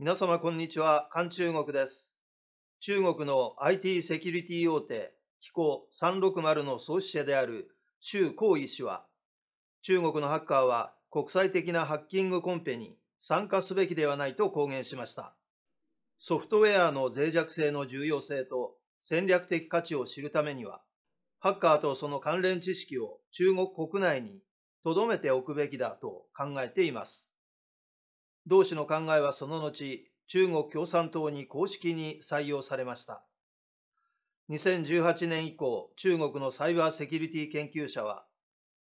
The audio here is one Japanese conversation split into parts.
皆様こんにちは、韓中国です。中国の IT セキュリティ大手、機構360の創始者である周光医氏は、中国のハッカーは国際的なハッキングコンペに参加すべきではないと公言しました。ソフトウェアの脆弱性の重要性と戦略的価値を知るためには、ハッカーとその関連知識を中国国内に留めておくべきだと考えています。同氏の考えはその後、中国共産党に公式に採用されました。2018年以降、中国のサイバーセキュリティ研究者は、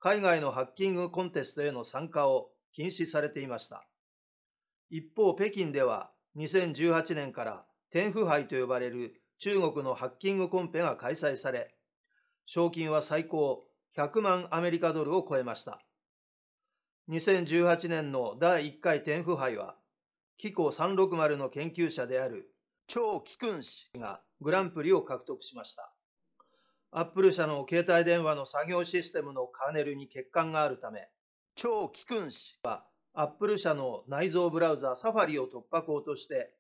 海外のハッキングコンテストへの参加を禁止されていました。一方、北京では2018年から天府杯と呼ばれる中国のハッキングコンペが開催され、賞金は最高100万アメリカドルを超えました。2018年の第1回天賦杯は、紀子360の研究者である超貴君氏がグランプリを獲得しました。アップル社の携帯電話の作業システムのカーネルに欠陥があるため、超貴君氏はアップル社の内蔵ブラウザサファリを突破口として、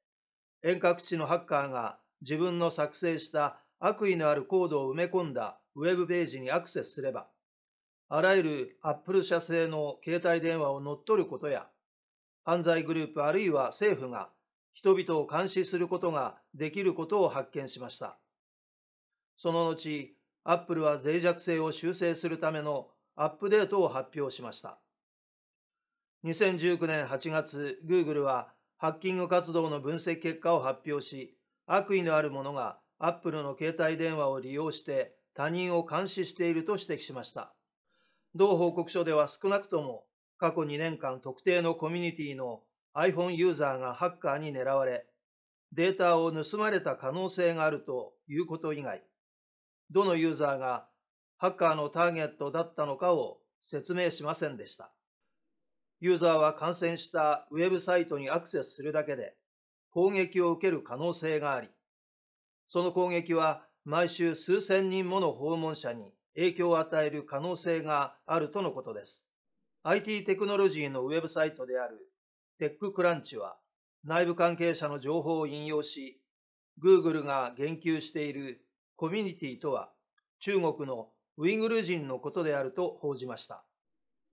遠隔地のハッカーが自分の作成した悪意のあるコードを埋め込んだウェブページにアクセスすれば、あらゆるアップル社製の携帯電話を乗っ取ることや、犯罪グループあるいは政府が人々を監視することができることを発見しました。その後、アップルは脆弱性を修正するためのアップデートを発表しました。2019年8月、Google はハッキング活動の分析結果を発表し、悪意のある者がアップルの携帯電話を利用して他人を監視していると指摘しました。同報告書では少なくとも過去2年間特定のコミュニティの iPhone ユーザーがハッカーに狙われ、データを盗まれた可能性があるということ以外、どのユーザーがハッカーのターゲットだったのかを説明しませんでした。ユーザーは感染したウェブサイトにアクセスするだけで攻撃を受ける可能性があり、その攻撃は毎週数千人もの訪問者に影響を与える可能性があるとのことです。IT テクノロジーのウェブサイトであるテッククランチは内部関係者の情報を引用し、Google が言及しているコミュニティとは中国のウイグル人のことであると報じました。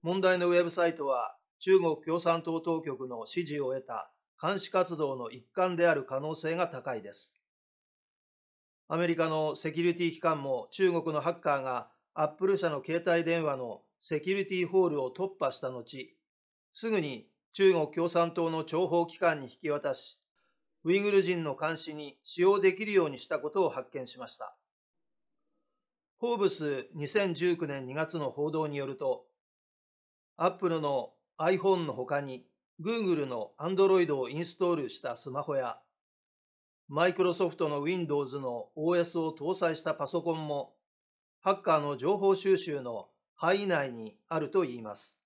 問題のウェブサイトは中国共産党当局の支持を得た監視活動の一環である可能性が高いです。アメリカのセキュリティ機関も中国のハッカーがアップル社の携帯電話のセキュリティホールを突破した後、すぐに中国共産党の諜報機関に引き渡し、ウイグル人の監視に使用できるようにしたことを発見しました。フォーブス2019年2月の報道によると、アップルの iPhone の他に Google の Android をインストールしたスマホやマイクロソフトの Windows の OS を搭載したパソコンも、ハッカーの情報収集の範囲内にあるといいます。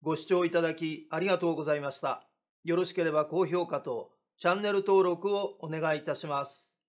ご視聴いただきありがとうございました。よろしければ高評価とチャンネル登録をお願いいたします。